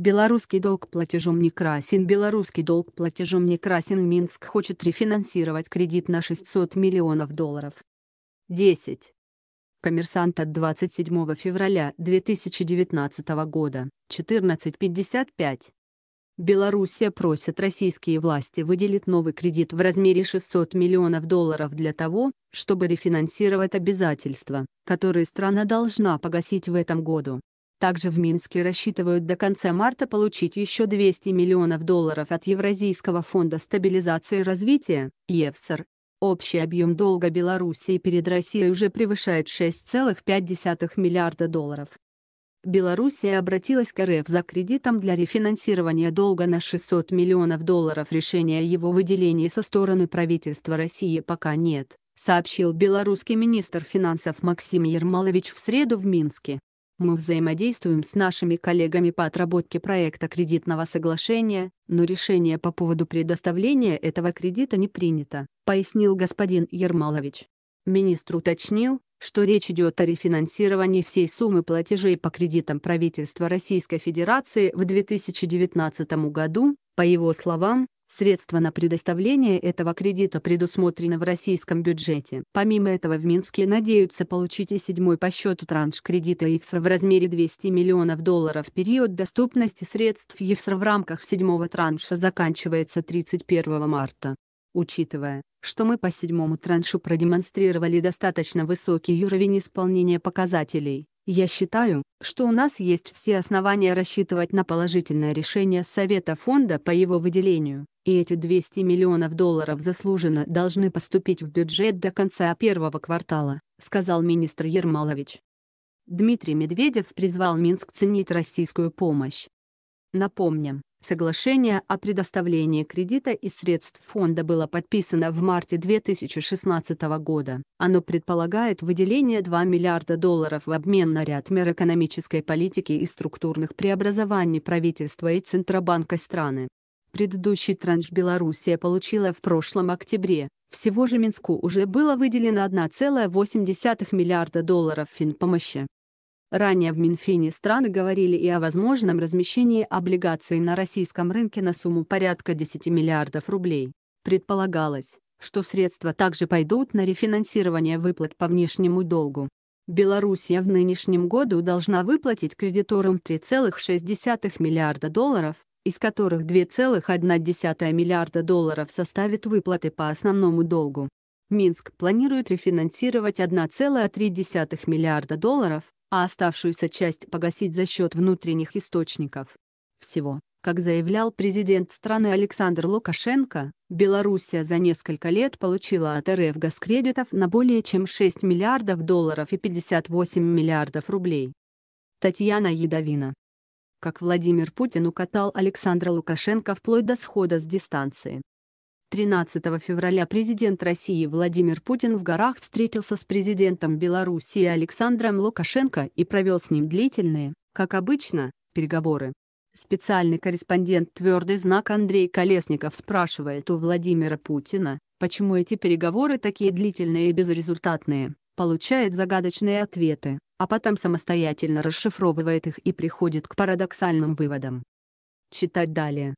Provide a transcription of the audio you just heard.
Белорусский долг платежом не красен. Белорусский долг платежом не красен. Минск хочет рефинансировать кредит на 600 миллионов долларов. 10. Коммерсант от 27 февраля 2019 года, 14.55. Белоруссия просит российские власти выделить новый кредит в размере 600 миллионов долларов для того, чтобы рефинансировать обязательства, которые страна должна погасить в этом году. Также в Минске рассчитывают до конца марта получить еще 200 миллионов долларов от Евразийского фонда стабилизации и развития, ЕФСР. Общий объем долга Белоруссии перед Россией уже превышает 6,5 миллиарда долларов. Белоруссия обратилась к РФ за кредитом для рефинансирования долга на 600 миллионов долларов. Решения о его выделении со стороны правительства России пока нет, сообщил белорусский министр финансов Максим Ермолович в среду в Минске. Мы взаимодействуем с нашими коллегами по отработке проекта кредитного соглашения, но решение по поводу предоставления этого кредита не принято, пояснил господин Ермалович. Министр уточнил, что речь идет о рефинансировании всей суммы платежей по кредитам правительства Российской Федерации в 2019 году. По его словам, Средства на предоставление этого кредита предусмотрены в российском бюджете. Помимо этого в Минске надеются получить и седьмой по счету транш кредита ИФСР в размере 200 миллионов долларов. Период доступности средств ИФСР в рамках седьмого транша заканчивается 31 марта. Учитывая, что мы по седьмому траншу продемонстрировали достаточно высокий уровень исполнения показателей, я считаю, что у нас есть все основания рассчитывать на положительное решение Совета фонда по его выделению, и эти 200 миллионов долларов заслуженно должны поступить в бюджет до конца первого квартала, сказал министр Ермолович. Дмитрий Медведев призвал Минск ценить российскую помощь. Напомним, Соглашение о предоставлении кредита и средств фонда было подписано в марте 2016 года. Оно предполагает выделение 2 миллиарда долларов в обмен на ряд мер экономической политики и структурных преобразований правительства и Центробанка страны. Предыдущий транш Белоруссия получила в прошлом октябре. Всего же Минску уже было выделено 1,8 миллиарда долларов финпомощи. Ранее в Минфине страны говорили и о возможном размещении облигаций на российском рынке на сумму порядка 10 миллиардов рублей. Предполагалось, что средства также пойдут на рефинансирование выплат по внешнему долгу. Белоруссия в нынешнем году должна выплатить кредиторам 3,6 миллиарда долларов, из которых 2,1 миллиарда долларов составит выплаты по основному долгу. Минск планирует рефинансировать 1,3 миллиарда долларов, а оставшуюся часть погасить за счет внутренних источников. Всего, как заявлял президент страны Александр Лукашенко, Белоруссия за несколько лет получила от РФ газкредитов на более чем 6 миллиардов долларов и 58 миллиардов рублей. Татьяна Едовина как Владимир Путин укатал Александра Лукашенко вплоть до схода с дистанции. 13 февраля президент России Владимир Путин в горах встретился с президентом Белоруссии Александром Лукашенко и провел с ним длительные, как обычно, переговоры. Специальный корреспондент «Твердый знак» Андрей Колесников спрашивает у Владимира Путина, почему эти переговоры такие длительные и безрезультатные, получает загадочные ответы, а потом самостоятельно расшифровывает их и приходит к парадоксальным выводам. Читать далее.